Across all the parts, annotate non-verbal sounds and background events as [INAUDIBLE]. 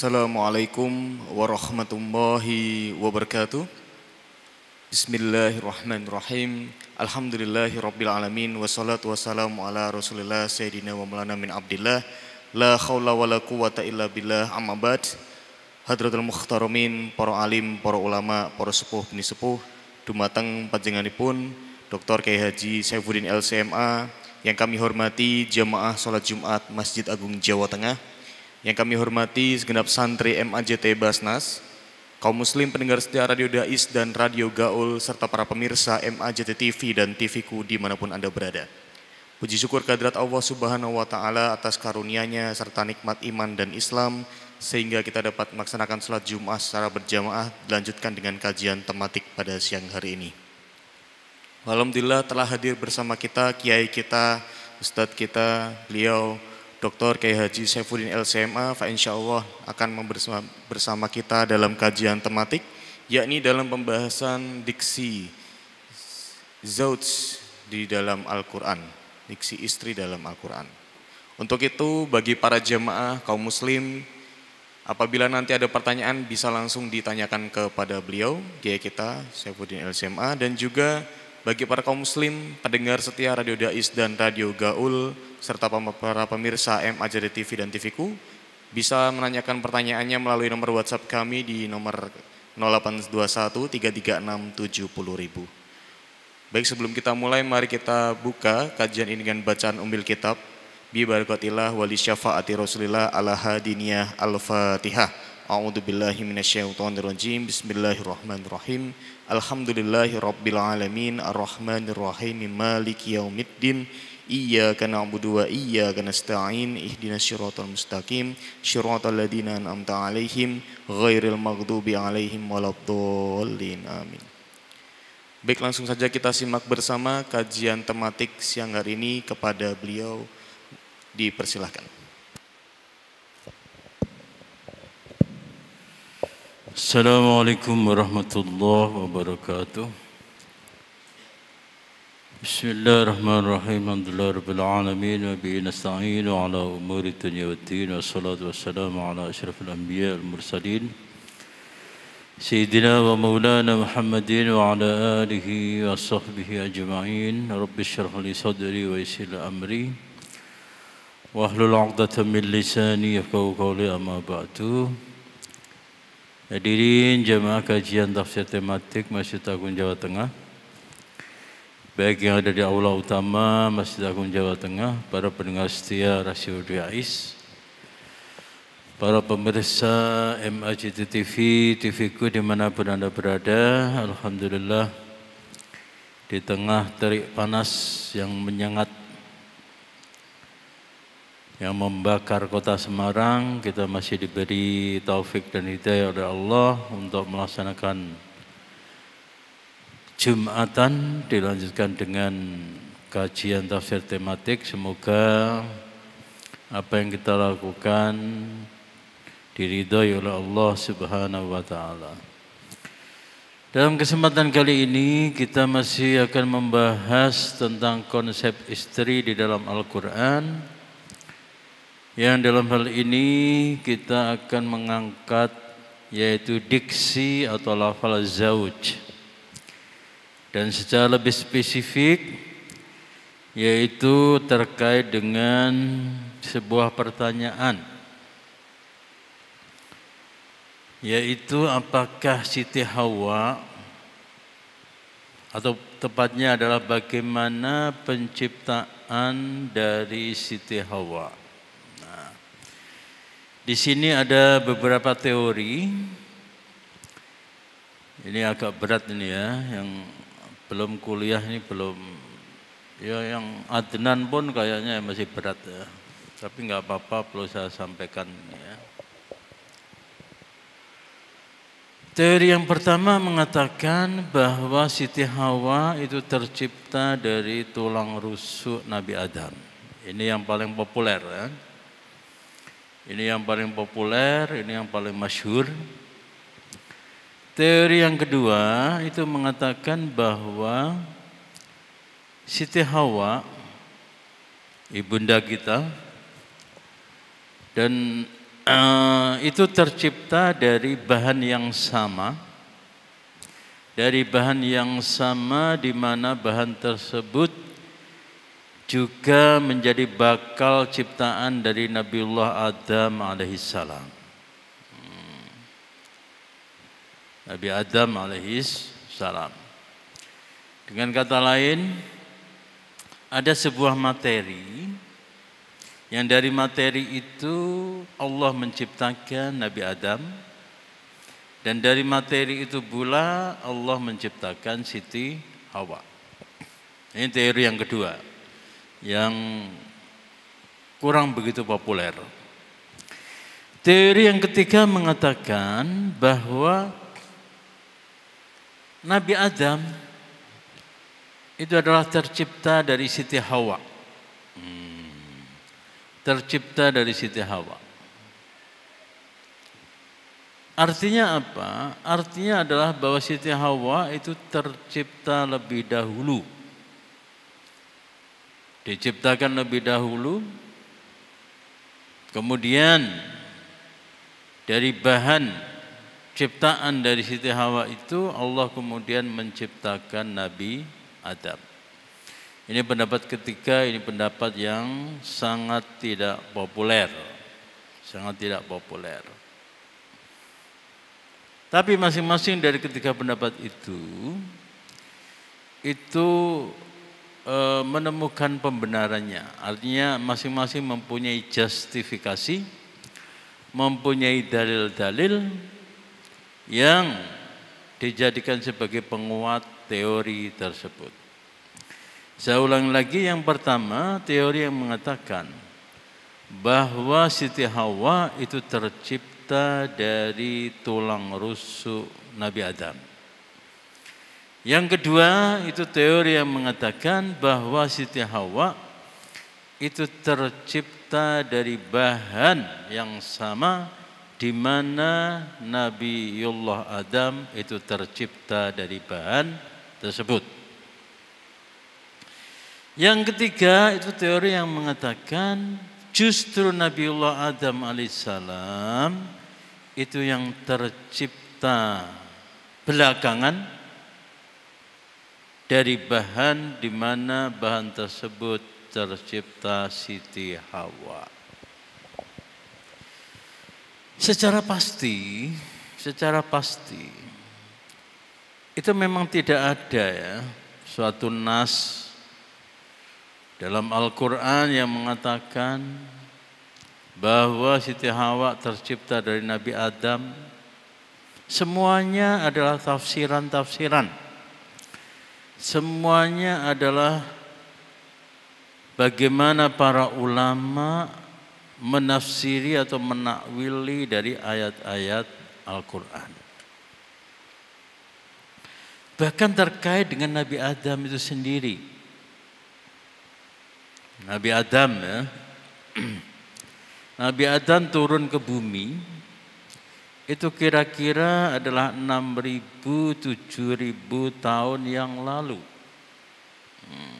Assalamualaikum warahmatullahi wabarakatuh. Bismillahirrahmanirrahim. alamin Wassalatu wassalamu ala rasulillah sayyidina wa mulana min abdillah. La khawla wa la quwata illa billah amma ba'd. Hadratul mukhtaramin, para alim, para ulama, para sepuh, bini sepuh. Dumateng panjenenganipun Dr. Kiai Haji Saifuddin LCMA yang kami hormati jamaah salat Jumat Masjid Agung Jawa Tengah yang kami hormati segenap santri MAJT Basnas, kaum muslim pendengar setia Radio Dais dan Radio Gaul, serta para pemirsa MAJT TV dan TVku dimanapun Anda berada. Puji syukur kehadirat Allah Subhanahu wa Ta'ala atas karunia-Nya serta nikmat iman dan Islam, sehingga kita dapat melaksanakan sholat Jumat secara berjamaah dilanjutkan dengan kajian tematik pada siang hari ini. Alhamdulillah telah hadir bersama kita, kiai kita, ustadz kita, beliau, Dr. K. Haji Saifuddin LCMA, Fa insya Allah akan bersama, bersama kita dalam kajian tematik, yakni dalam pembahasan diksi zauj di dalam Al-Quran, diksi istri dalam Al-Quran. Untuk itu bagi para jemaah kaum muslim, apabila nanti ada pertanyaan bisa langsung ditanyakan kepada beliau, dia kita Saifuddin LCMA dan juga bagi para kaum muslim, pendengar setia Radio Dais dan Radio Gaul, serta para pemirsa MAJD TV dan TVku, bisa menanyakan pertanyaannya melalui nomor WhatsApp kami di nomor 0821 336 70.000. Baik sebelum kita mulai, mari kita buka kajian ini dengan bacaan umbil kitab. Bi barakatillah wali syafaati rasulillah ala hadiniyah al-fatihah. A'udzu billahi minasyaitonir rajim. Bismillahirrahmanirrahim. Alhamdulillahirabbil alamin arrahmanir rahim maliki yaumiddin. Iyyaka na'budu wa iyyaka nasta'in ihdinas siratal mustaqim siratal ladzina an'amta 'alaihim ghairil maghdubi 'alaihim waladdallin. Amin. Baik langsung saja kita simak bersama kajian tematik siang hari ini kepada beliau dipersilahkan. السلام عليكم ورحمة الله وبركاته بسم الله الرحمن الرحيم الحمد لله رب العالمين وبه نستعين على أمور الدنيا والدين والصلاة والسلام على أشرف الأنبياء والمرسلين سيدنا ومولانا محمد وعلى آله وصحبه أجمعين رب اشرح لي صدري ويسر أمري واحلل عقدة من لساني يفقهوا قولي أما بعد Hadirin jemaah kajian tafsir tematik Masjid Agung Jawa Tengah. Baik yang ada di aula utama Masjid Agung Jawa Tengah, para pendengar setia Rasio is para pemirsa MAJT TV, TVku dimanapun Anda berada, Alhamdulillah di tengah terik panas yang menyengat yang membakar kota Semarang, kita masih diberi taufik dan hidayah oleh Allah untuk melaksanakan Jumatan dilanjutkan dengan kajian tafsir tematik. Semoga apa yang kita lakukan diridhoi oleh Allah Subhanahu wa taala. Dalam kesempatan kali ini kita masih akan membahas tentang konsep istri di dalam Al-Qur'an yang dalam hal ini kita akan mengangkat yaitu diksi atau lafal zauj dan secara lebih spesifik yaitu terkait dengan sebuah pertanyaan yaitu apakah Siti Hawa atau tepatnya adalah bagaimana penciptaan dari Siti Hawa. Di sini ada beberapa teori. Ini agak berat ini ya, yang belum kuliah ini belum ya yang Adnan pun kayaknya masih berat ya. Tapi nggak apa-apa perlu saya sampaikan ya. Teori yang pertama mengatakan bahwa Siti Hawa itu tercipta dari tulang rusuk Nabi Adam. Ini yang paling populer ya. Ini yang paling populer, ini yang paling masyhur. Teori yang kedua itu mengatakan bahwa Siti Hawa, ibunda kita, dan uh, itu tercipta dari bahan yang sama, dari bahan yang sama di mana bahan tersebut juga menjadi bakal ciptaan dari Nabiullah Adam alaihissalam. salam. Hmm. Nabi Adam salam. Dengan kata lain, ada sebuah materi yang dari materi itu Allah menciptakan Nabi Adam dan dari materi itu pula Allah menciptakan Siti Hawa. Ini teori yang kedua yang kurang begitu populer. Teori yang ketiga mengatakan bahwa Nabi Adam itu adalah tercipta dari Siti Hawa. Hmm. Tercipta dari Siti Hawa. Artinya apa? Artinya adalah bahwa Siti Hawa itu tercipta lebih dahulu diciptakan lebih dahulu, kemudian dari bahan ciptaan dari Siti Hawa itu Allah kemudian menciptakan Nabi Adam. Ini pendapat ketiga, ini pendapat yang sangat tidak populer. Sangat tidak populer. Tapi masing-masing dari ketiga pendapat itu itu Eh, menemukan pembenarannya. Artinya masing-masing mempunyai justifikasi, mempunyai dalil-dalil yang dijadikan sebagai penguat teori tersebut. Saya ulang lagi yang pertama, teori yang mengatakan bahwa Siti Hawa itu tercipta dari tulang rusuk Nabi Adam. Yang kedua itu teori yang mengatakan bahwa Siti Hawa itu tercipta dari bahan yang sama di mana Nabi Nabiullah Adam itu tercipta dari bahan tersebut. Yang ketiga itu teori yang mengatakan justru Nabi Nabiullah Adam alaihissalam itu yang tercipta belakangan dari bahan di mana bahan tersebut tercipta Siti Hawa. Secara pasti, secara pasti itu memang tidak ada ya suatu nas dalam Al-Qur'an yang mengatakan bahwa Siti Hawa tercipta dari Nabi Adam semuanya adalah tafsiran-tafsiran. Semuanya adalah bagaimana para ulama menafsiri atau menakwili dari ayat-ayat Al-Quran. Bahkan terkait dengan Nabi Adam itu sendiri. Nabi Adam ya. [CLEARS THROAT] Nabi Adam turun ke bumi itu kira-kira adalah 6.000 7.000 tahun yang lalu. Hmm.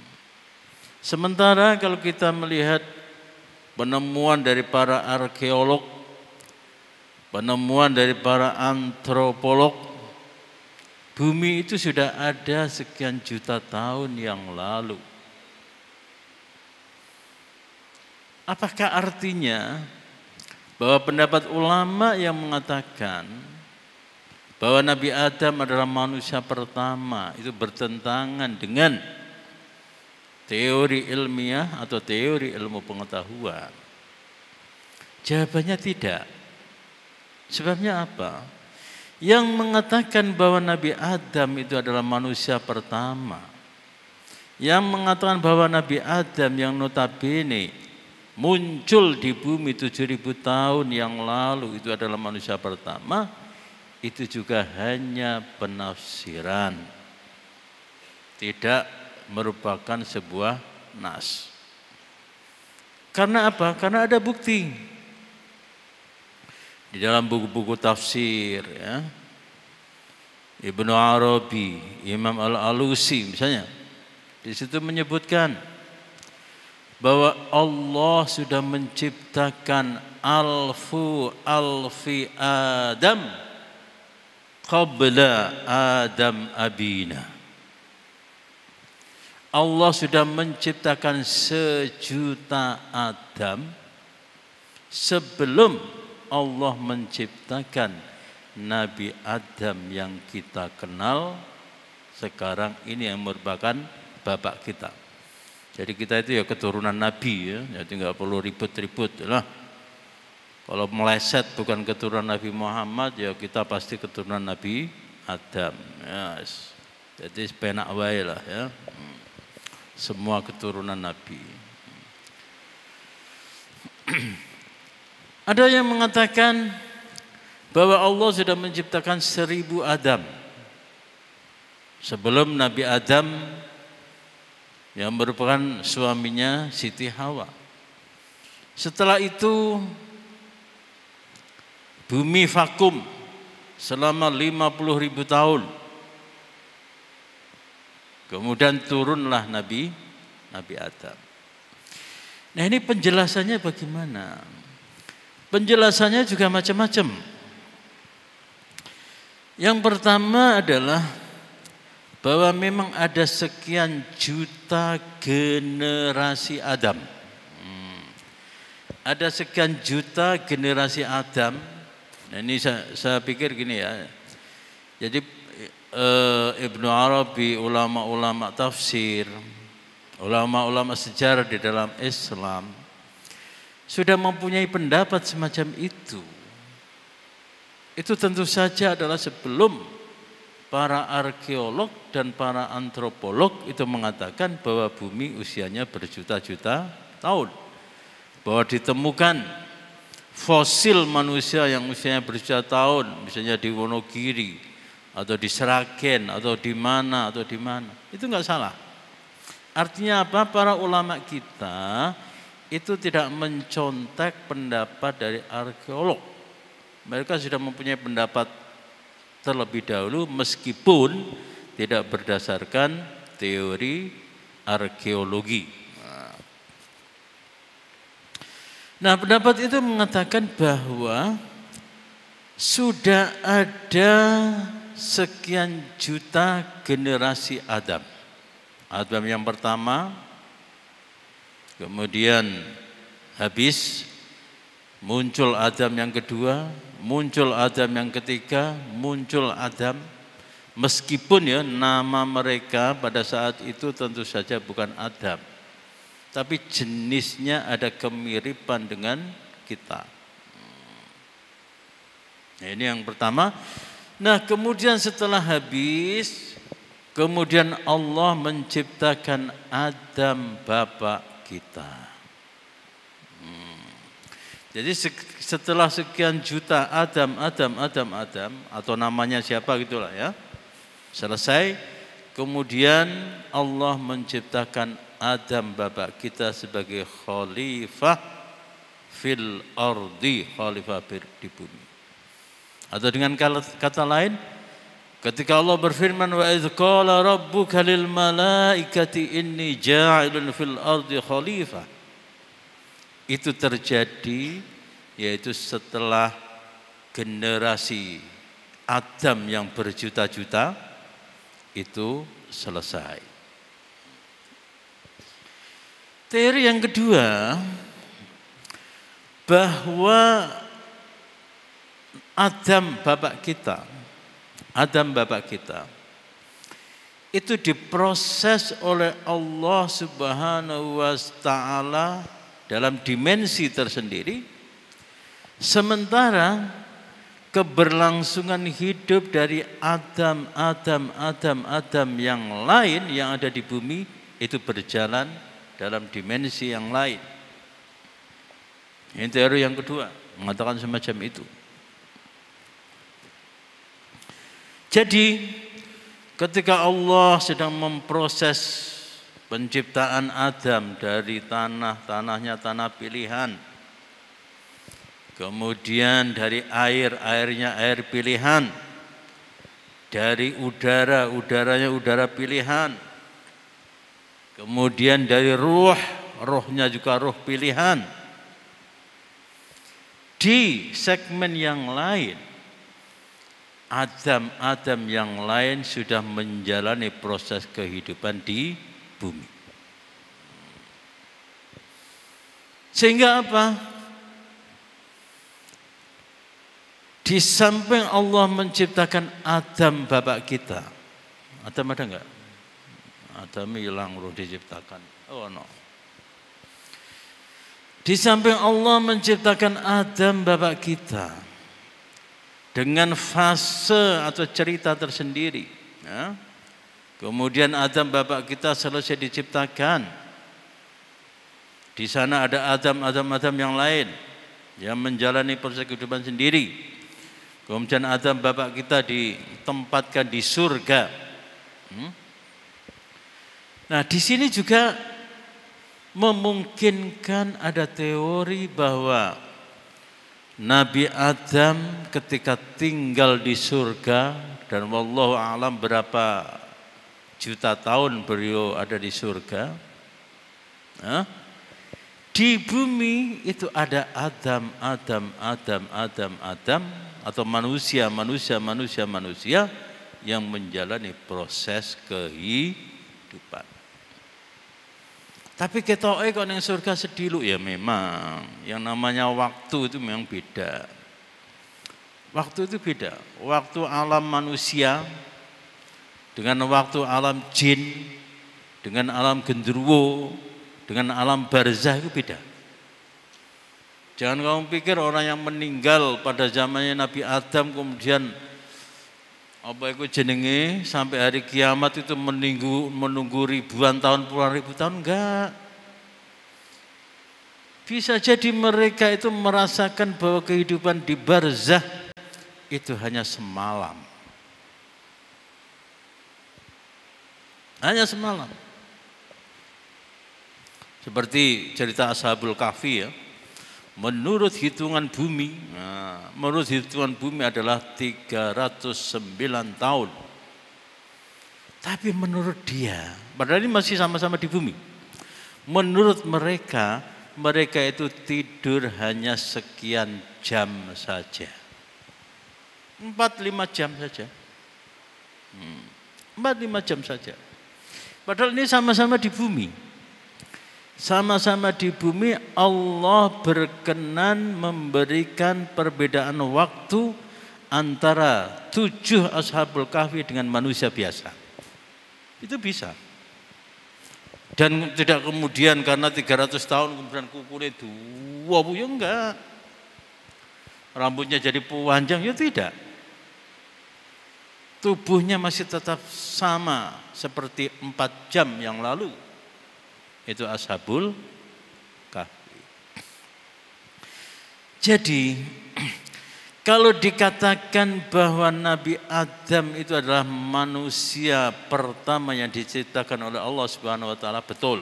Sementara kalau kita melihat penemuan dari para arkeolog, penemuan dari para antropolog, bumi itu sudah ada sekian juta tahun yang lalu. Apakah artinya bahwa pendapat ulama yang mengatakan bahwa Nabi Adam adalah manusia pertama itu bertentangan dengan teori ilmiah atau teori ilmu pengetahuan. Jawabannya tidak. Sebabnya apa? Yang mengatakan bahwa Nabi Adam itu adalah manusia pertama. Yang mengatakan bahwa Nabi Adam yang notabene muncul di bumi 7000 tahun yang lalu itu adalah manusia pertama itu juga hanya penafsiran tidak merupakan sebuah nas karena apa? Karena ada bukti di dalam buku-buku tafsir ya. Ibnu Arabi, Imam Al-Alusi misalnya. Di situ menyebutkan bahwa Allah sudah menciptakan alfu alfi Adam qabla Adam abina. Allah sudah menciptakan sejuta Adam sebelum Allah menciptakan Nabi Adam yang kita kenal sekarang ini yang merupakan bapak kita. Jadi kita itu ya keturunan Nabi ya, jadi nggak perlu ribut-ribut lah. Kalau meleset bukan keturunan Nabi Muhammad ya kita pasti keturunan Nabi Adam. Yes. Jadi sepenak wae lah ya. Semua keturunan Nabi. [CLEARS THROAT] Ada yang mengatakan bahwa Allah sudah menciptakan seribu Adam. Sebelum Nabi Adam yang merupakan suaminya Siti Hawa. Setelah itu bumi vakum selama 50 ribu tahun. Kemudian turunlah Nabi Nabi Adam. Nah ini penjelasannya bagaimana? Penjelasannya juga macam-macam. Yang pertama adalah bahwa memang ada sekian juta generasi Adam. Hmm. Ada sekian juta generasi Adam. Nah ini saya, saya pikir gini ya. Jadi e, Ibnu Arabi, ulama-ulama tafsir, ulama-ulama sejarah di dalam Islam sudah mempunyai pendapat semacam itu. Itu tentu saja adalah sebelum para arkeolog dan para antropolog itu mengatakan bahwa bumi usianya berjuta-juta tahun. Bahwa ditemukan fosil manusia yang usianya berjuta tahun, misalnya di Wonogiri, atau di Seragen, atau di mana, atau di mana. Itu nggak salah. Artinya apa? Para ulama kita itu tidak mencontek pendapat dari arkeolog. Mereka sudah mempunyai pendapat terlebih dahulu meskipun tidak berdasarkan teori arkeologi. Nah, pendapat itu mengatakan bahwa sudah ada sekian juta generasi Adam. Adam yang pertama, kemudian habis muncul Adam yang kedua, muncul Adam yang ketiga, muncul Adam. Meskipun ya nama mereka pada saat itu tentu saja bukan Adam. Tapi jenisnya ada kemiripan dengan kita. Nah, ini yang pertama. Nah, kemudian setelah habis, kemudian Allah menciptakan Adam bapak kita. Jadi setelah sekian juta Adam, Adam, Adam, Adam atau namanya siapa gitulah ya. Selesai kemudian Allah menciptakan Adam bapak kita sebagai khalifah fil ardi, khalifah di bumi. Atau dengan kata lain ketika Allah berfirman wa idz qala rabbuka lil malaikati inni ja'ilun fil ardi khalifah itu terjadi yaitu setelah generasi Adam yang berjuta-juta itu selesai. Teori yang kedua bahwa Adam bapak kita, Adam bapak kita itu diproses oleh Allah Subhanahu wa taala dalam dimensi tersendiri sementara keberlangsungan hidup dari Adam, Adam, Adam, Adam yang lain yang ada di bumi itu berjalan dalam dimensi yang lain. Ini teori yang kedua mengatakan semacam itu. Jadi ketika Allah sedang memproses penciptaan Adam dari tanah, tanahnya tanah pilihan. Kemudian dari air, airnya air pilihan. Dari udara, udaranya udara pilihan. Kemudian dari ruh, rohnya juga ruh pilihan. Di segmen yang lain, Adam-Adam yang lain sudah menjalani proses kehidupan di bumi. Sehingga apa? Di samping Allah menciptakan Adam bapak kita. Adam ada enggak? Adam hilang roh diciptakan. Oh no. Di samping Allah menciptakan Adam bapak kita dengan fase atau cerita tersendiri. Ya. Kemudian Adam bapak kita selesai diciptakan. Di sana ada Adam, Adam, Adam yang lain yang menjalani proses kehidupan sendiri. Kemudian Adam bapak kita ditempatkan di surga. Hmm? Nah di sini juga memungkinkan ada teori bahwa Nabi Adam ketika tinggal di surga dan wallahu alam berapa juta tahun beliau ada di surga. Nah, Di bumi itu ada Adam, Adam, Adam, Adam, Adam atau manusia, manusia, manusia, manusia yang menjalani proses kehidupan. Tapi ketoke kalau yang surga sedilu ya memang. Yang namanya waktu itu memang beda. Waktu itu beda. Waktu alam manusia dengan waktu alam jin, dengan alam genderuwo, dengan alam barzah itu beda. Jangan kamu pikir orang yang meninggal pada zamannya Nabi Adam kemudian apa itu jenenge sampai hari kiamat itu menunggu menunggu ribuan tahun puluhan ribu tahun enggak bisa jadi mereka itu merasakan bahwa kehidupan di barzah itu hanya semalam Hanya semalam. Seperti cerita Ashabul Kahfi ya. Menurut hitungan bumi, nah, menurut hitungan bumi adalah 309 tahun. Tapi menurut dia, padahal ini masih sama-sama di bumi. Menurut mereka, mereka itu tidur hanya sekian jam saja. Empat lima jam saja. Hmm, empat lima jam saja. Padahal ini sama-sama di bumi. Sama-sama di bumi Allah berkenan memberikan perbedaan waktu antara tujuh ashabul kahfi dengan manusia biasa. Itu bisa. Dan tidak kemudian karena 300 tahun kemudian kukunya dua, ya enggak. Rambutnya jadi panjang, ya tidak. Tubuhnya masih tetap sama, seperti empat jam yang lalu. Itu ashabul kahfi. Jadi [CLEARS THROAT] kalau dikatakan bahwa Nabi Adam itu adalah manusia pertama yang diciptakan oleh Allah Subhanahu wa taala, betul.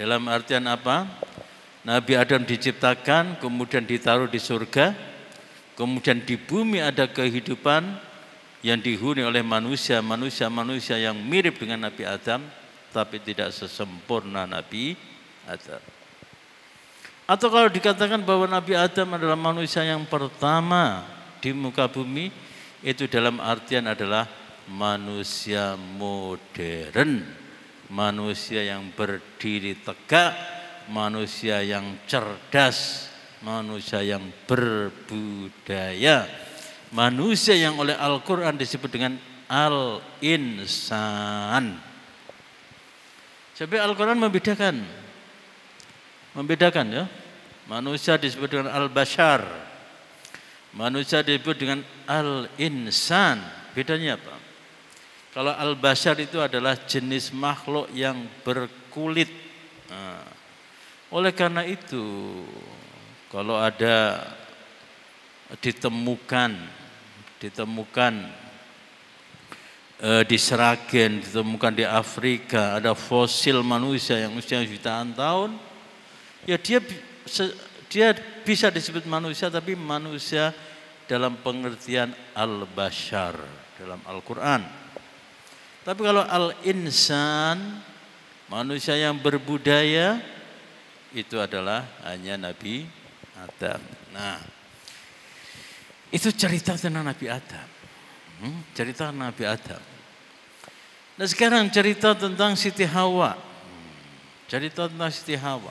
Dalam artian apa? Nabi Adam diciptakan, kemudian ditaruh di surga, kemudian di bumi ada kehidupan, yang dihuni oleh manusia, manusia-manusia yang mirip dengan Nabi Adam, tapi tidak sesempurna Nabi Adam. Atau kalau dikatakan bahwa Nabi Adam adalah manusia yang pertama di muka bumi, itu dalam artian adalah manusia modern, manusia yang berdiri tegak, manusia yang cerdas, manusia yang berbudaya manusia yang oleh Al-Quran disebut dengan al-insan. Jadi Al-Quran membedakan. Membedakan ya. Manusia disebut dengan al-bashar. Manusia disebut dengan al-insan. Bedanya apa? Kalau al-bashar itu adalah jenis makhluk yang berkulit. Nah, oleh karena itu, kalau ada ditemukan ditemukan eh, di Seragen, ditemukan di Afrika, ada fosil manusia yang usia jutaan tahun, ya dia dia bisa disebut manusia tapi manusia dalam pengertian al-bashar dalam Al-Qur'an. Tapi kalau al-insan manusia yang berbudaya itu adalah hanya Nabi Adam. Nah, itu cerita tentang Nabi Adam. Hmm? Cerita Nabi Adam. Nah sekarang cerita tentang Siti Hawa. Hmm, cerita tentang Siti Hawa.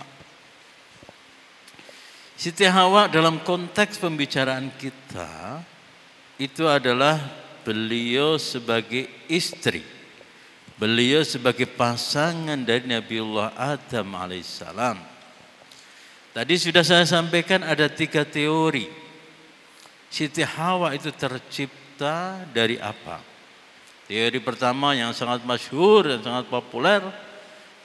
Siti Hawa dalam konteks pembicaraan kita itu adalah beliau sebagai istri. Beliau sebagai pasangan dari Nabiullah Adam alaihissalam. Tadi sudah saya sampaikan ada tiga teori Siti Hawa itu tercipta dari apa? Teori pertama yang sangat masyhur dan sangat populer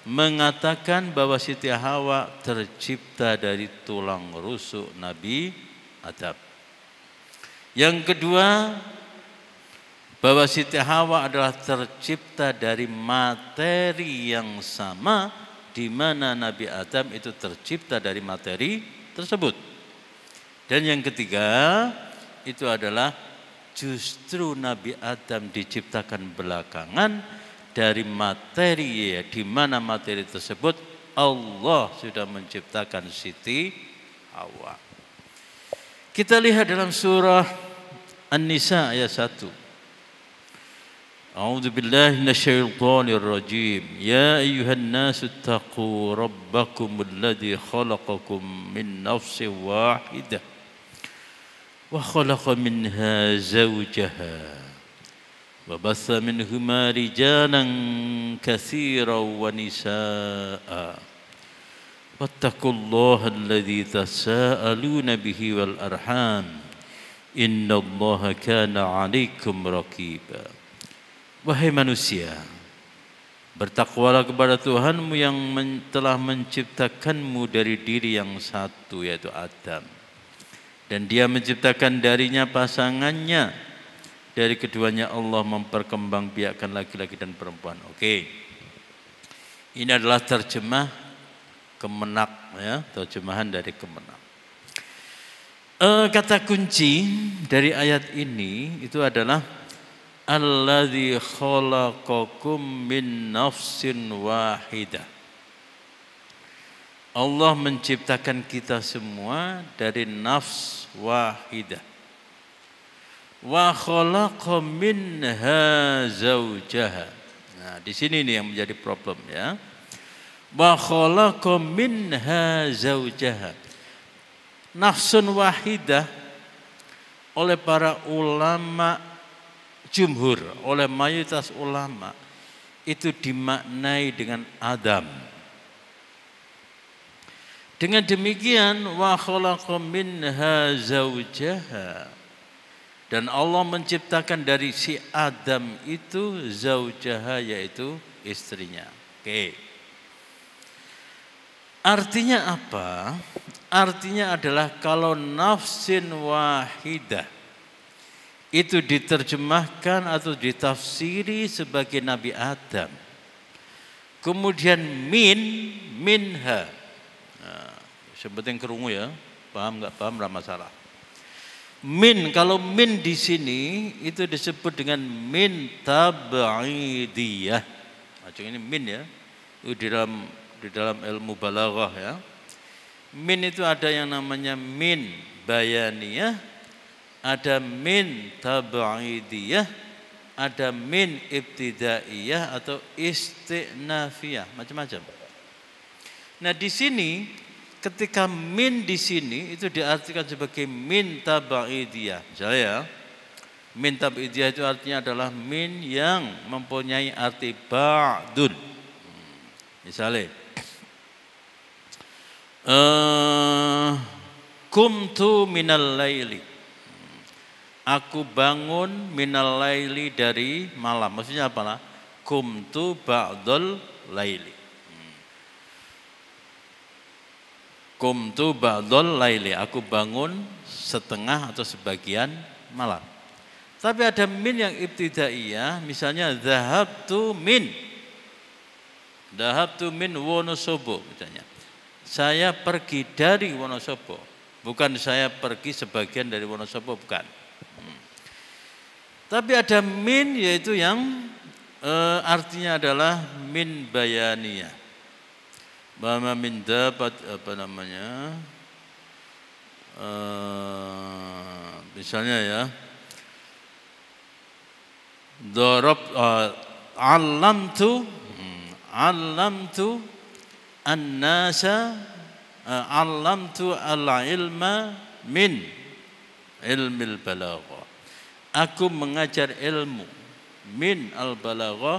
mengatakan bahwa Siti Hawa tercipta dari tulang rusuk Nabi Adam. Yang kedua, bahwa Siti Hawa adalah tercipta dari materi yang sama di mana Nabi Adam itu tercipta dari materi tersebut. Dan yang ketiga, itu adalah justru Nabi Adam diciptakan belakangan dari materi ya, di mana materi tersebut Allah sudah menciptakan Siti Hawa. Kita lihat dalam surah An-Nisa ayat 1. A'udzu billahi minasyaitonir Rajim, ya ayyuhan Nasu الناس اتقوا ربكم Min خلقكم من وخلق منها زوجها وبث منهما رجالا كثيرا ونساء واتقوا الله الذي تساءلون به والارحام ان الله كان عليكم رقيبا wahai manusia Bertakwalah kepada Tuhanmu yang telah menciptakanmu dari diri yang satu yaitu Adam dan dia menciptakan darinya pasangannya. Dari keduanya Allah memperkembangbiakkan biakan laki-laki dan perempuan. Oke. Okay. Ini adalah terjemah kemenak. ya Terjemahan dari kemenak. E, kata kunci dari ayat ini itu adalah Alladhi khalaqakum min nafsin wahidah Allah menciptakan kita semua dari nafs wahidah. Wa khalaqa minha zawjaha. Nah, di sini nih yang menjadi problem ya. Wa khalaqa minha zawjaha. Nafsun wahidah oleh para ulama jumhur, oleh mayoritas ulama itu dimaknai dengan Adam dengan demikian wa khalaqa minha zaujaha. Dan Allah menciptakan dari si Adam itu zaujaha yaitu istrinya. Oke. Artinya apa? Artinya adalah kalau nafsin wahidah itu diterjemahkan atau ditafsiri sebagai Nabi Adam. Kemudian min minha yang kerungu ya, paham nggak paham ramah salah. Min kalau min di sini itu disebut dengan min tabaidiyah. Macam ini min ya. Itu di dalam di dalam ilmu balaghah ya. Min itu ada yang namanya min bayaniyah, ada min tabaidiyah, ada min ibtidaiyah atau istinafiyah, macam-macam. Nah, di sini ketika min di sini itu diartikan sebagai min tabaidiyah. Misalnya ya, min tabaidiyah itu artinya adalah min yang mempunyai arti ba'dun. Misalnya, uh, kumtu minal laili. Aku bangun minal laili dari malam. Maksudnya apa Kumtu ba'dul laili. Kumtu ba'dol laili, aku bangun setengah atau sebagian malam. Tapi ada min yang ibtidaiyah, misalnya tu min. tu min Wonosobo misalnya. Saya pergi dari Wonosobo, bukan saya pergi sebagian dari Wonosobo, bukan. Hmm. Tapi ada min yaitu yang e, artinya adalah min bayaniyah Bama min dapat apa namanya? Eh, misalnya ya. Darab tu eh, alamtu hmm, tu an-nasa uh, eh, tu al-ilma min ilmil balaghah. Aku mengajar ilmu min al-balaghah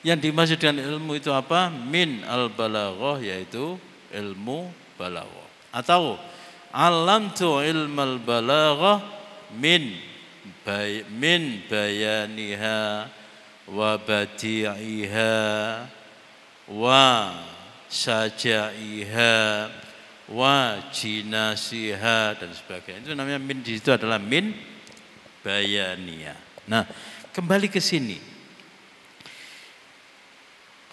yang dimaksud dengan ilmu itu apa? Min al-balaghah yaitu ilmu balaghah. Atau alam tu ilmal balaghah min bay, min bayaniha wa badi'iha wa saja'iha wa jinasiha dan sebagainya. Itu namanya min di situ adalah min bayaniha. Nah, kembali ke sini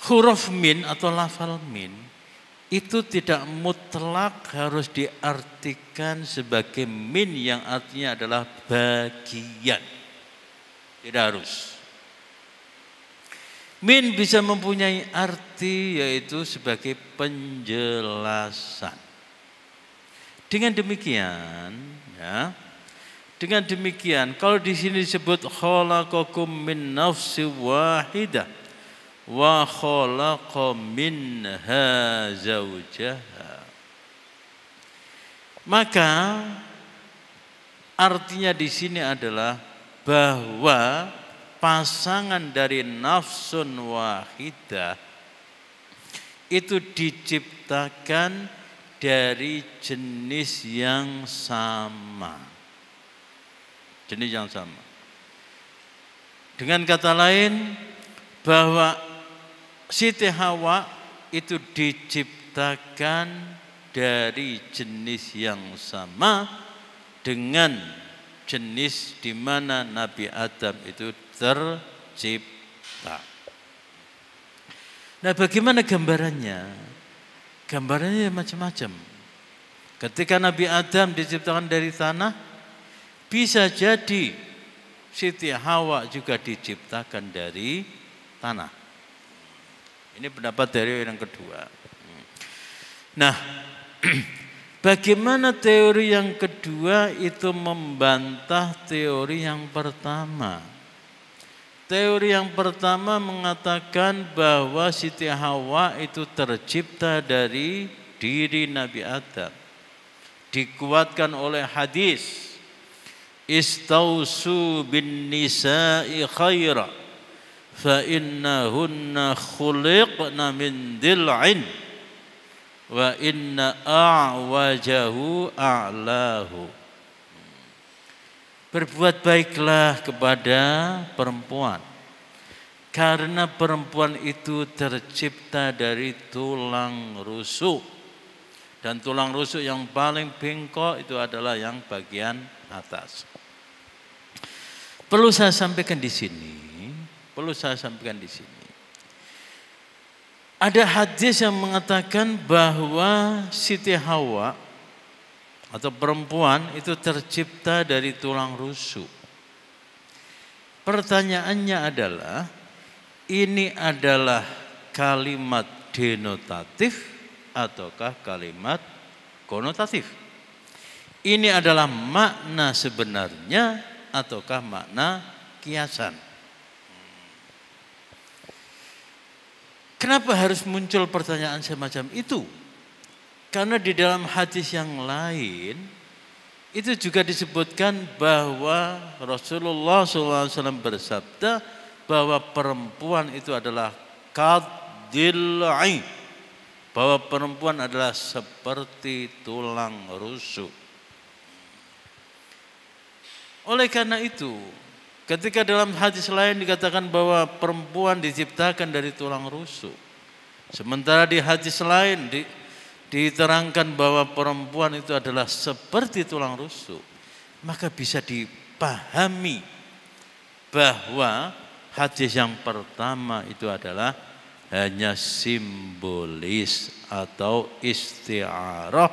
huruf min atau lafal min itu tidak mutlak harus diartikan sebagai min yang artinya adalah bagian. Tidak harus. Min bisa mempunyai arti yaitu sebagai penjelasan. Dengan demikian, ya, dengan demikian, kalau di sini disebut khalaqakum min nafsi wahidah, wa khalaqa minha zawjaha. Maka artinya di sini adalah bahwa pasangan dari nafsun wahidah itu diciptakan dari jenis yang sama. Jenis yang sama. Dengan kata lain bahwa Siti Hawa itu diciptakan dari jenis yang sama dengan jenis di mana Nabi Adam itu tercipta. Nah, bagaimana gambarannya? Gambarannya ya macam-macam. Ketika Nabi Adam diciptakan dari tanah, bisa jadi Siti Hawa juga diciptakan dari tanah. Ini pendapat dari yang kedua. Nah, [CLEARS THROAT] bagaimana teori yang kedua itu membantah teori yang pertama? Teori yang pertama mengatakan bahwa Siti Hawa itu tercipta dari diri Nabi Adam. Dikuatkan oleh hadis. Istausu bin nisa'i khairah fa innahunna khuliqna min dil'in wa inna a'wajahu Berbuat baiklah kepada perempuan karena perempuan itu tercipta dari tulang rusuk dan tulang rusuk yang paling bengkok itu adalah yang bagian atas. Perlu saya sampaikan di sini Perlu saya sampaikan di sini. Ada hadis yang mengatakan bahwa Siti Hawa atau perempuan itu tercipta dari tulang rusuk. Pertanyaannya adalah ini adalah kalimat denotatif ataukah kalimat konotatif? Ini adalah makna sebenarnya ataukah makna kiasan? Kenapa harus muncul pertanyaan semacam itu? Karena di dalam hadis yang lain itu juga disebutkan bahwa Rasulullah SAW bersabda bahwa perempuan itu adalah kadilai, bahwa perempuan adalah seperti tulang rusuk. Oleh karena itu, Ketika dalam hadis lain dikatakan bahwa perempuan diciptakan dari tulang rusuk. Sementara di hadis lain di, diterangkan bahwa perempuan itu adalah seperti tulang rusuk. Maka bisa dipahami bahwa hadis yang pertama itu adalah hanya simbolis atau istiarah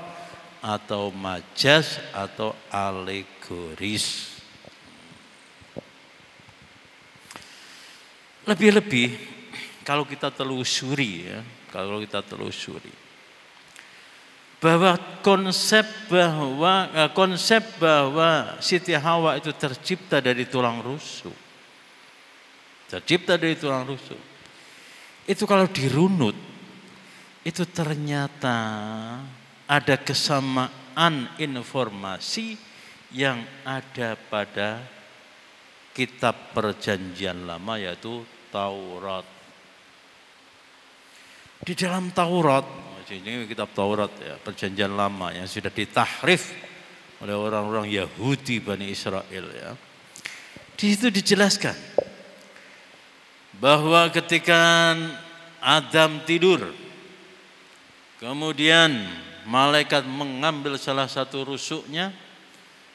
atau majas atau alegoris. Lebih-lebih kalau kita telusuri ya, kalau kita telusuri bahwa konsep bahwa eh, konsep bahwa Siti Hawa itu tercipta dari tulang rusuk. Tercipta dari tulang rusuk. Itu kalau dirunut itu ternyata ada kesamaan informasi yang ada pada kitab perjanjian lama yaitu Taurat. Di dalam Taurat, oh, ini kitab Taurat ya, perjanjian lama yang sudah ditahrif oleh orang-orang Yahudi Bani Israel ya. Di situ dijelaskan bahwa ketika Adam tidur, kemudian malaikat mengambil salah satu rusuknya,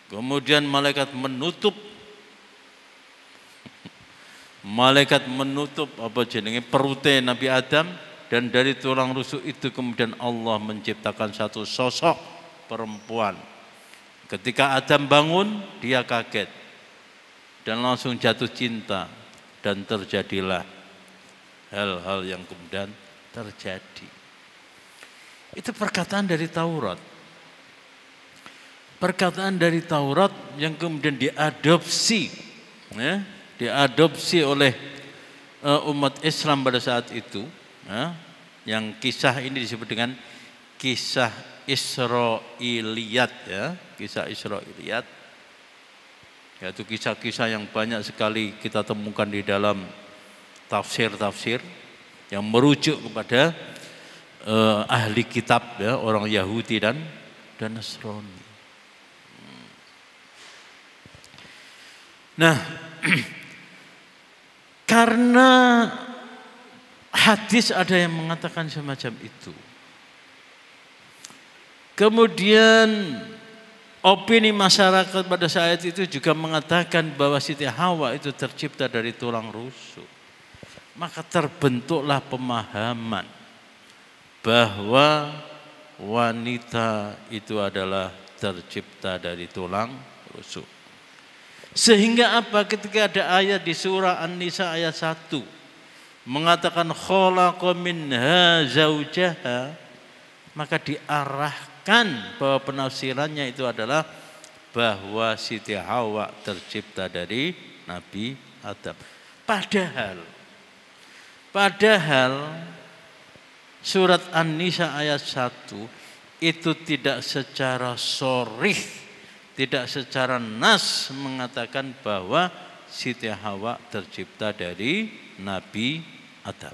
kemudian malaikat menutup malaikat menutup apa jenenge perutnya Nabi Adam dan dari tulang rusuk itu kemudian Allah menciptakan satu sosok perempuan. Ketika Adam bangun, dia kaget dan langsung jatuh cinta dan terjadilah hal-hal yang kemudian terjadi. Itu perkataan dari Taurat. Perkataan dari Taurat yang kemudian diadopsi ya, diadopsi oleh eh, umat Islam pada saat itu ya, yang kisah ini disebut dengan kisah Israiliyat ya kisah Israiliyat yaitu kisah-kisah yang banyak sekali kita temukan di dalam tafsir-tafsir yang merujuk kepada uh, ahli kitab ya orang Yahudi dan dan Nasrani. Hmm. Nah, [CLEARS THROAT] Karena hadis ada yang mengatakan semacam itu. Kemudian opini masyarakat pada saat itu juga mengatakan bahwa Siti Hawa itu tercipta dari tulang rusuk. Maka terbentuklah pemahaman bahwa wanita itu adalah tercipta dari tulang rusuk. Sehingga apa ketika ada ayat di surah An-Nisa ayat 1 mengatakan khalaqa minha zaujaha maka diarahkan bahwa penafsirannya itu adalah bahwa Siti Hawa tercipta dari Nabi Adam. Padahal padahal surat An-Nisa ayat 1 itu tidak secara sorih tidak secara nas mengatakan bahwa Siti Hawa tercipta dari Nabi Adam.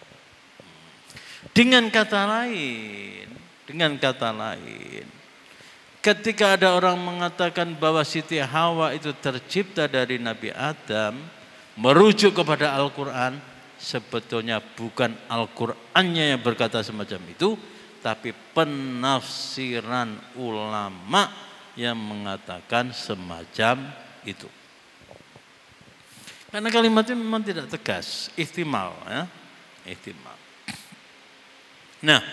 Dengan kata lain, dengan kata lain, ketika ada orang mengatakan bahwa Siti Hawa itu tercipta dari Nabi Adam, merujuk kepada Al-Quran, sebetulnya bukan Al-Qurannya yang berkata semacam itu, tapi penafsiran ulama' yang mengatakan semacam itu. Karena kalimat ini memang tidak tegas, ihtimal ya, ihtimal. Nah,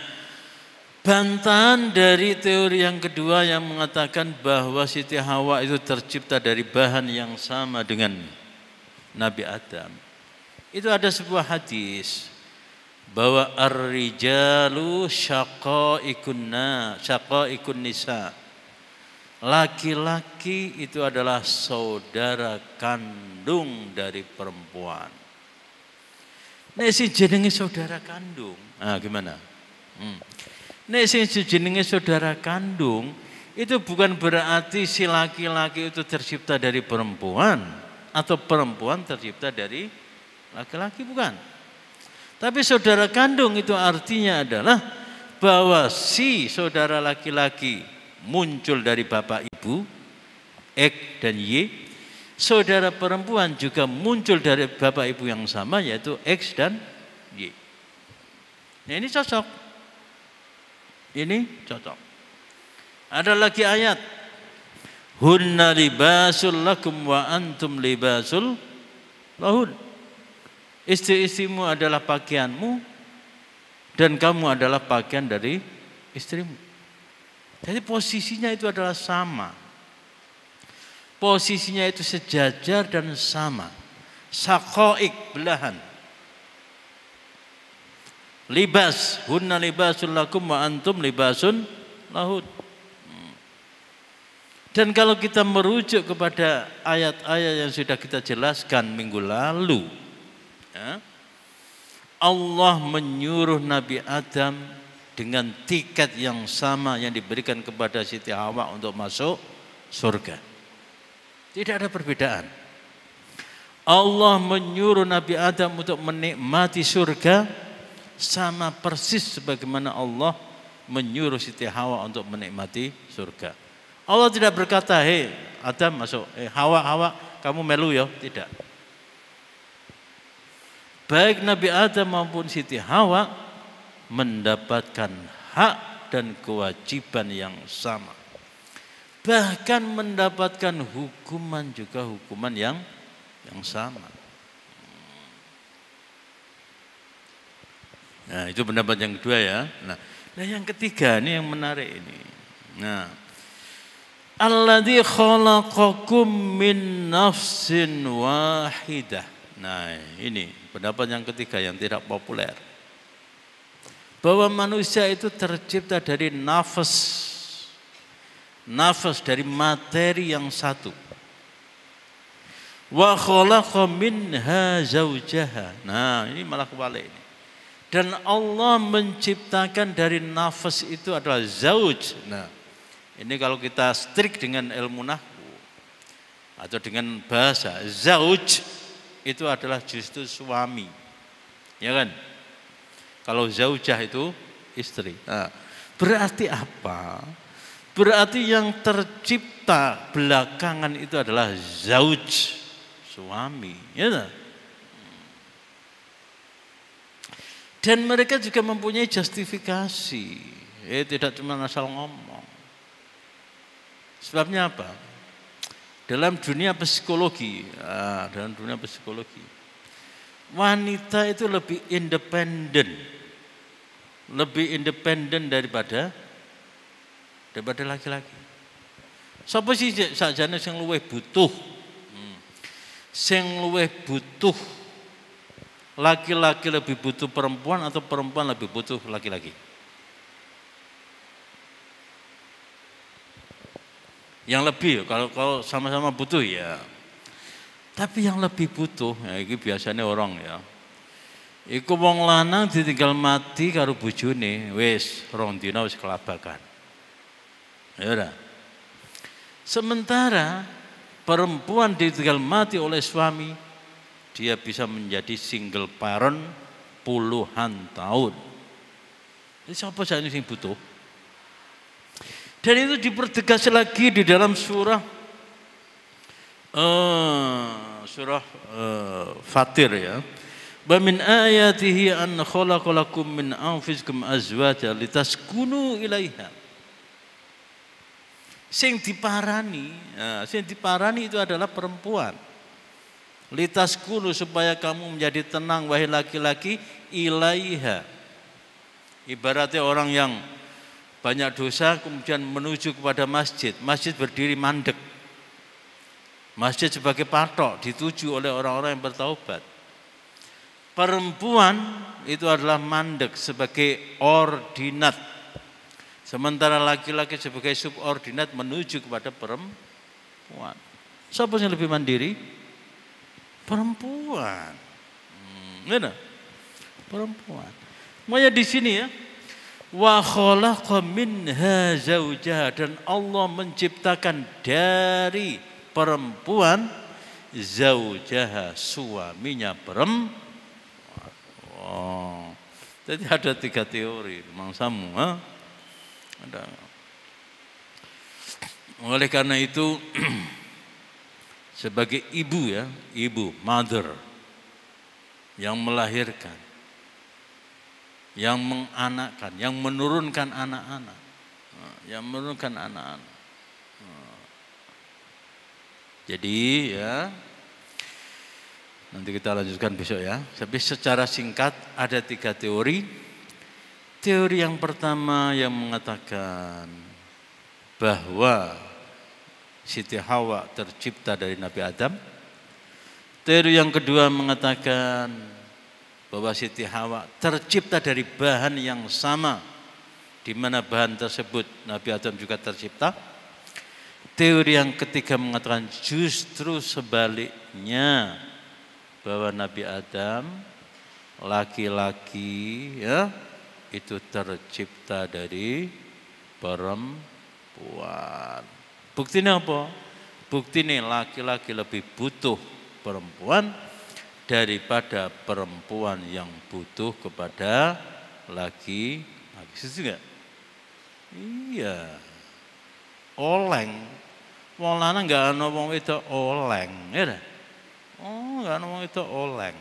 bantahan dari teori yang kedua yang mengatakan bahwa Siti Hawa itu tercipta dari bahan yang sama dengan Nabi Adam. Itu ada sebuah hadis bahwa ar-rijalu syaqaikun ikun nisa. Laki-laki itu adalah saudara kandung dari perempuan. Nek si jenenge saudara kandung. Nah, gimana? Hmm. Nek si jenenge saudara kandung itu bukan berarti si laki-laki itu tercipta dari perempuan atau perempuan tercipta dari laki-laki bukan. Tapi saudara kandung itu artinya adalah bahwa si saudara laki-laki muncul dari bapak ibu X dan Y. Saudara perempuan juga muncul dari bapak ibu yang sama yaitu X dan Y. Nah, ini cocok. Ini cocok. Ada lagi ayat. Hunna libasul lakum wa antum libasul lahun. Istri-istrimu adalah pakaianmu dan kamu adalah pakaian dari istrimu. Jadi posisinya itu adalah sama. Posisinya itu sejajar dan sama. Sakoik belahan. Libas, hunna libasul lakum wa antum libasun lahud. Hmm. Dan kalau kita merujuk kepada ayat-ayat yang sudah kita jelaskan minggu lalu, ya, Allah menyuruh Nabi Adam dengan tiket yang sama yang diberikan kepada Siti Hawa untuk masuk surga. Tidak ada perbedaan. Allah menyuruh Nabi Adam untuk menikmati surga sama persis sebagaimana Allah menyuruh Siti Hawa untuk menikmati surga. Allah tidak berkata, hei Adam masuk, eh, Hawa, Hawa kamu melu ya, tidak. Baik Nabi Adam maupun Siti Hawa mendapatkan hak dan kewajiban yang sama. Bahkan mendapatkan hukuman juga hukuman yang yang sama. Nah, itu pendapat yang kedua ya. Nah, nah yang ketiga ini yang menarik ini. Nah, Allah khalaqakum min nafsin wahidah. Nah, ini pendapat yang ketiga yang tidak populer bahwa manusia itu tercipta dari nafas nafas dari materi yang satu wa khalaqa minha zaujaha nah ini malah kebalik ini dan Allah menciptakan dari nafas itu adalah zauj nah ini kalau kita strik dengan ilmu nahwu atau dengan bahasa zauj itu adalah justru suami ya kan kalau zaujah itu istri. Nah, berarti apa? Berarti yang tercipta belakangan itu adalah zauj, suami. Ya. Dan mereka juga mempunyai justifikasi. Eh, tidak cuma asal ngomong. Sebabnya apa? Dalam dunia psikologi, ah, dalam dunia psikologi, wanita itu lebih independen lebih independen daripada daripada laki-laki sapa sih sajane sing luwe butuh hmm. sing luwe butuh laki-laki lebih butuh perempuan atau perempuan lebih butuh laki-laki yang lebih ya, kalau kalau sama-sama butuh ya tapi yang lebih butuh, ya ini biasanya orang ya. Iku wong lanang ditinggal mati karo bojone, wis rong dina wis kelabakan. Ya Sementara perempuan ditinggal mati oleh suami, dia bisa menjadi single parent puluhan tahun. Jadi siapa saja ini butuh? Dan itu dipertegas lagi di dalam surah Eh, surah uh, Fatir ya. Wa min ayatihi an khalaqalakum min anfusikum azwaja litaskunu ilaiha. Sing diparani, nah, sing diparani itu adalah perempuan. Litaskunu supaya kamu menjadi tenang wahai laki-laki ilaiha. Ibaratnya orang yang banyak dosa kemudian menuju kepada masjid, masjid berdiri mandek Masjid sebagai patok dituju oleh orang-orang yang bertaubat. Perempuan itu adalah mandek sebagai ordinat. Sementara laki-laki sebagai subordinat menuju kepada perempuan. Siapa yang lebih mandiri? Perempuan. Hmm, iya perempuan. Maya di sini ya, wa khalaqa minha zaujaha dan Allah menciptakan dari perempuan zaujaha suaminya perempuan. Oh. Jadi ada tiga teori memang semua. Ada. Oleh karena itu [CLEARS THROAT] sebagai ibu ya, ibu, mother yang melahirkan, yang menganakkan, yang menurunkan anak-anak, yang menurunkan anak-anak. Jadi ya nanti kita lanjutkan besok ya. Tapi secara singkat ada tiga teori. Teori yang pertama yang mengatakan bahwa Siti Hawa tercipta dari Nabi Adam. Teori yang kedua mengatakan bahwa Siti Hawa tercipta dari bahan yang sama di mana bahan tersebut Nabi Adam juga tercipta. Teori yang ketiga mengatakan justru sebaliknya bahwa Nabi Adam laki-laki ya itu tercipta dari perempuan. Buktinya apa? Bukti ini laki-laki lebih butuh perempuan daripada perempuan yang butuh kepada laki-laki. Setuju -laki. Iya. Oleng Wong lanang gak ana wong wedok oleng, ya Oh, gak ana wong wedok oleng.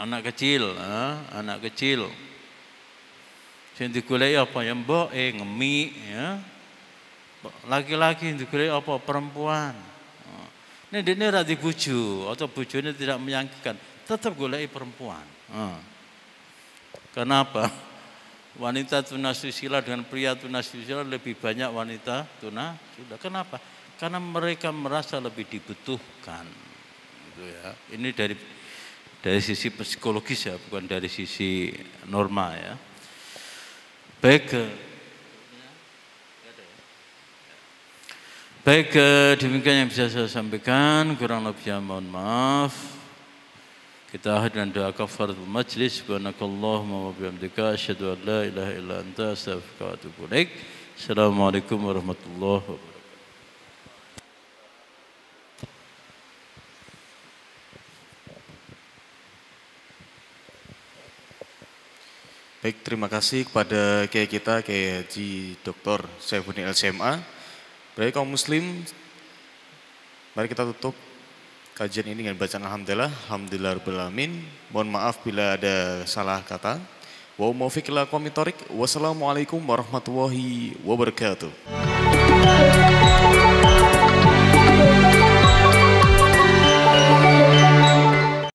Anak kecil, eh? anak kecil. Sing digoleki apa ya, ya. mbok eh ngemi ya. Laki-laki digoleki apa perempuan. Ini oh. dia ora dibuju atau bujune tidak menyangkikan, tetap goleki perempuan. Oh. Kenapa? wanita susila dengan pria susila lebih banyak wanita tuna sudah Kenapa? Karena mereka merasa lebih dibutuhkan. Gitu ya. Ini dari dari sisi psikologis ya, bukan dari sisi norma ya. Baik, eh, Baik, eh, demikian yang bisa saya sampaikan. Kurang lebihnya mohon maaf. Kita hadirkan doa kafar majlis. Subhanakallahumma wa bihamdika asyhadu an la ilaha illa anta astaghfiruka wa atubu Assalamualaikum warahmatullahi wabarakatuh. Baik, terima kasih kepada kiai kita, Kiai Haji Dr. Saifuddin LCMA. Baik kaum muslim, mari kita tutup kajian ini dengan bacaan Alhamdulillah, Alhamdulillah Alamin. Mohon maaf bila ada salah kata. Wa muwafiq komitorik. Wassalamualaikum warahmatullahi wabarakatuh.